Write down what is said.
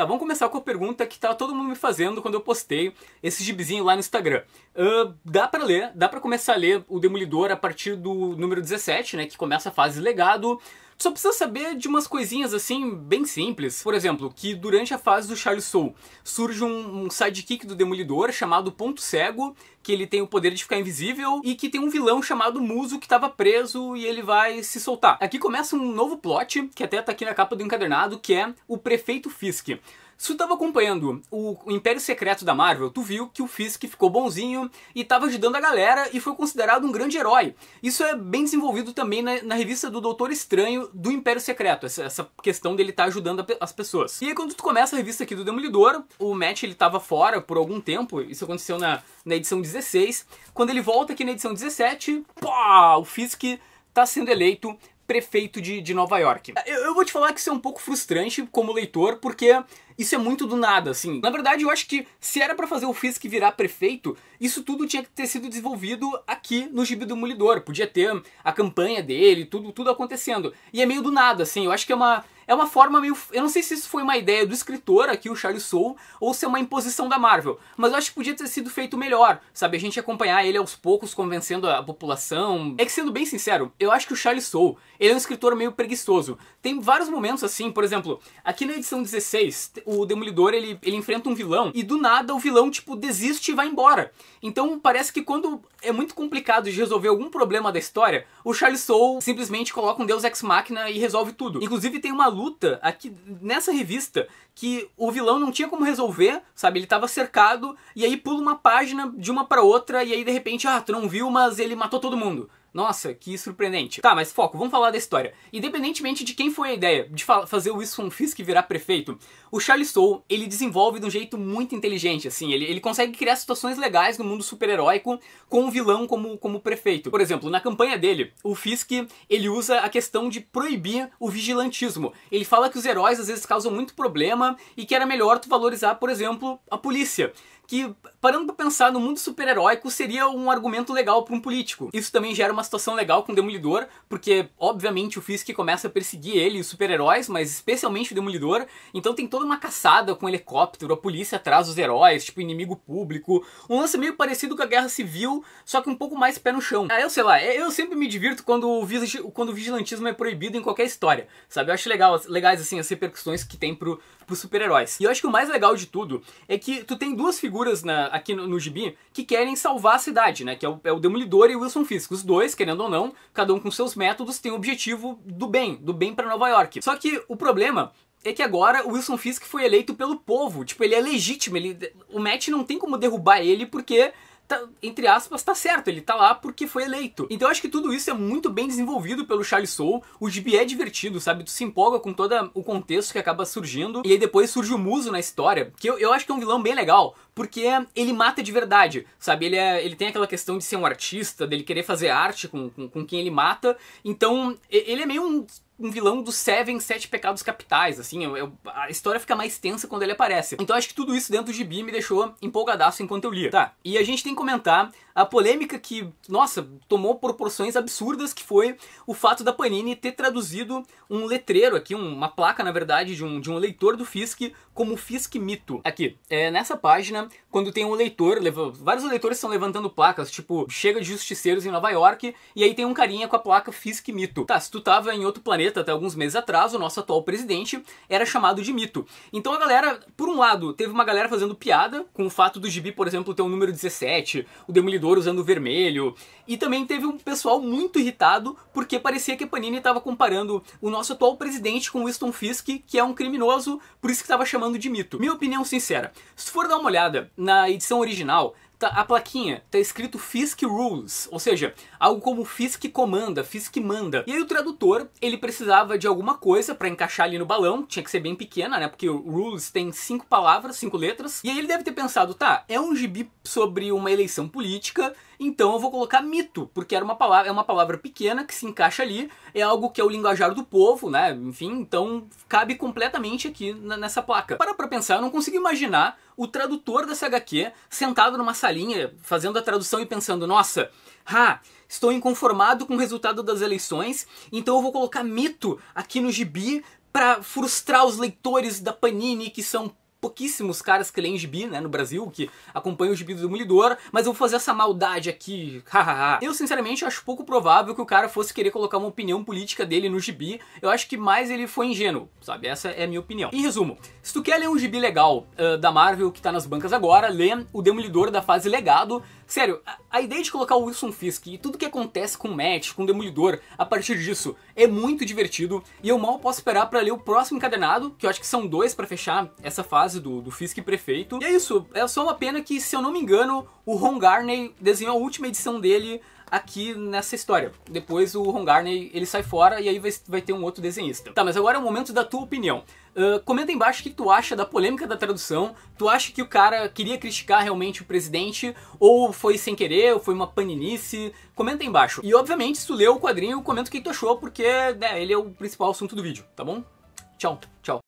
Tá, vamos começar com a pergunta que tá todo mundo me fazendo quando eu postei esse gibizinho lá no Instagram. Uh, dá para ler, dá para começar a ler o Demolidor a partir do número 17, né, que começa a fase legado. Tu só precisa saber de umas coisinhas assim, bem simples. Por exemplo, que durante a fase do Charles Soul surge um, um sidekick do Demolidor chamado Ponto Cego, que ele tem o poder de ficar invisível e que tem um vilão chamado Muso que estava preso e ele vai se soltar. Aqui começa um novo plot, que até tá aqui na capa do encadernado, que é o Prefeito Fisk. Se tu estava acompanhando o Império Secreto da Marvel, tu viu que o Fisk ficou bonzinho e estava ajudando a galera e foi considerado um grande herói. Isso é bem desenvolvido também na, na revista do Doutor Estranho do Império Secreto, essa, essa questão dele estar tá ajudando a, as pessoas. E aí quando tu começa a revista aqui do Demolidor, o Matt ele tava fora por algum tempo, isso aconteceu na, na edição 16. Quando ele volta aqui na edição 17, pá, o Fisk está sendo eleito prefeito de, de Nova York. Eu, eu vou te falar que isso é um pouco frustrante como leitor, porque isso é muito do nada, assim. Na verdade, eu acho que se era para fazer o Fisk virar prefeito, isso tudo tinha que ter sido desenvolvido aqui no Gibi do Demolidor. Podia ter a campanha dele, tudo, tudo acontecendo. E é meio do nada, assim. Eu acho que é uma é uma forma meio. Eu não sei se isso foi uma ideia do escritor aqui, o Charles Soule, ou se é uma imposição da Marvel, mas eu acho que podia ter sido feito melhor, sabe? A gente acompanhar ele aos poucos, convencendo a população. É que sendo bem sincero, eu acho que o Charles Soule, ele é um escritor meio preguiçoso. Tem vários momentos assim, por exemplo, aqui na edição 16, o Demolidor ele, ele enfrenta um vilão e do nada o vilão, tipo, desiste e vai embora. Então parece que quando é muito complicado de resolver algum problema da história, o Charles Soule simplesmente coloca um Deus Ex Machina e resolve tudo. Inclusive tem uma luta aqui nessa revista que o vilão não tinha como resolver, sabe? Ele tava cercado e aí pula uma página de uma para outra e aí de repente, ah, tu não viu, mas ele matou todo mundo. Nossa, que surpreendente. Tá, mas foco, vamos falar da história. Independentemente de quem foi a ideia de fazer o Wilson Fisk virar prefeito, o Charles Soule, ele desenvolve de um jeito muito inteligente, assim. Ele, ele consegue criar situações legais no mundo super-heróico com um vilão como, como prefeito. Por exemplo, na campanha dele, o Fisk, ele usa a questão de proibir o vigilantismo. Ele fala que os heróis às vezes causam muito problema e que era melhor tu valorizar, por exemplo, a polícia que, parando pra pensar, no mundo super-heróico seria um argumento legal para um político. Isso também gera uma situação legal com o Demolidor, porque, obviamente, o Fisk começa a perseguir ele e os super-heróis, mas especialmente o Demolidor, então tem toda uma caçada com um helicóptero, a polícia atrás dos heróis, tipo, inimigo público. Um lance meio parecido com a Guerra Civil, só que um pouco mais pé no chão. Ah, eu sei lá, é, eu sempre me divirto quando o, quando o vigilantismo é proibido em qualquer história, sabe? Eu acho legal, legais, assim, as repercussões que tem pro, pros super-heróis. E eu acho que o mais legal de tudo é que tu tem duas figuras figuras na, aqui no, no gibi que querem salvar a cidade, né? Que é o, é o Demolidor e o Wilson Fisk. Os dois, querendo ou não, cada um com seus métodos, tem o objetivo do bem, do bem para Nova York. Só que o problema é que agora o Wilson Fisk foi eleito pelo povo. Tipo, ele é legítimo, ele, o Matt não tem como derrubar ele porque tá, entre aspas, tá certo, ele tá lá porque foi eleito. Então eu acho que tudo isso é muito bem desenvolvido pelo Charles Soule, o gibi é divertido, sabe? Tu se empolga com todo o contexto que acaba surgindo, e aí depois surge o Muso na história, que eu, eu acho que é um vilão bem legal, porque ele mata de verdade, sabe? Ele, é, ele tem aquela questão de ser um artista, dele querer fazer arte com, com, com quem ele mata, então ele é meio um um vilão do Seven, Sete Pecados Capitais, assim, eu, eu, a história fica mais tensa quando ele aparece. Então acho que tudo isso dentro do gibi me deixou empolgadaço enquanto eu lia. Tá, e a gente tem que comentar a polêmica que, nossa, tomou proporções absurdas, que foi o fato da Panini ter traduzido um letreiro aqui, uma placa, na verdade, de um, de um leitor do Fisk como Fisk Mito. Aqui, é, nessa página, quando tem um leitor, vários leitores estão levantando placas, tipo, chega de justiceiros em Nova York, e aí tem um carinha com a placa Fisk Mito. Tá, se tu tava em outro planeta, até alguns meses atrás, o nosso atual presidente era chamado de mito. Então a galera, por um lado, teve uma galera fazendo piada com o fato do Gibi, por exemplo, ter o um número 17, o Demolidor usando o vermelho, e também teve um pessoal muito irritado porque parecia que a Panini estava comparando o nosso atual presidente com Winston Fisk, que é um criminoso, por isso que estava chamando de mito. Minha opinião sincera, se for dar uma olhada na edição original, tá, a plaquinha tá escrito Fisk Rules, ou seja, algo como Fisk comanda, Fisk manda. E aí o tradutor, ele precisava de alguma coisa para encaixar ali no balão, tinha que ser bem pequena, né? Porque o Rules tem cinco palavras, cinco letras. E aí ele deve ter pensado, tá, é um gibi sobre uma eleição política, então eu vou colocar mito, porque era uma palavra, é uma palavra pequena que se encaixa ali, é algo que é o linguajar do povo, né? Enfim, então cabe completamente aqui nessa placa. Para pra pensar, eu não consigo imaginar o tradutor dessa HQ sentado numa salinha, fazendo a tradução e pensando: nossa, ha, estou inconformado com o resultado das eleições, então eu vou colocar mito aqui no gibi para frustrar os leitores da Panini que são pouquíssimos caras que leem gibi, né, no Brasil, que acompanham o gibi do Demolidor, mas eu vou fazer essa maldade aqui, hahaha. eu, sinceramente, acho pouco provável que o cara fosse querer colocar uma opinião política dele no gibi, eu acho que mais ele foi ingênuo, sabe? Essa é a minha opinião. Em resumo, se tu quer ler um gibi legal uh, da Marvel que tá nas bancas agora, lê o Demolidor da fase Legado, Sério, a, a, ideia de colocar o Wilson Fisk e tudo que acontece com o Matt, com o Demolidor, a partir disso, é muito divertido e eu mal posso esperar para ler o próximo encadenado, que eu acho que são dois para fechar essa fase do, do Fisk prefeito. E é isso, é só uma pena que, se eu não me engano, o Ron Garney desenhou a última edição dele aqui nessa história. Depois o Ron Garney ele sai fora e aí vai, vai ter um outro desenhista. Tá, mas agora é o momento da tua opinião comenta embaixo o que tu acha da polêmica da tradução. Tu acha que o cara queria criticar realmente o presidente? Ou foi sem querer? Ou foi uma paninice? Comenta embaixo. E obviamente, se tu leu o quadrinho, comenta o que tu achou, porque né, ele é o principal assunto do vídeo, tá bom? Tchau, tchau.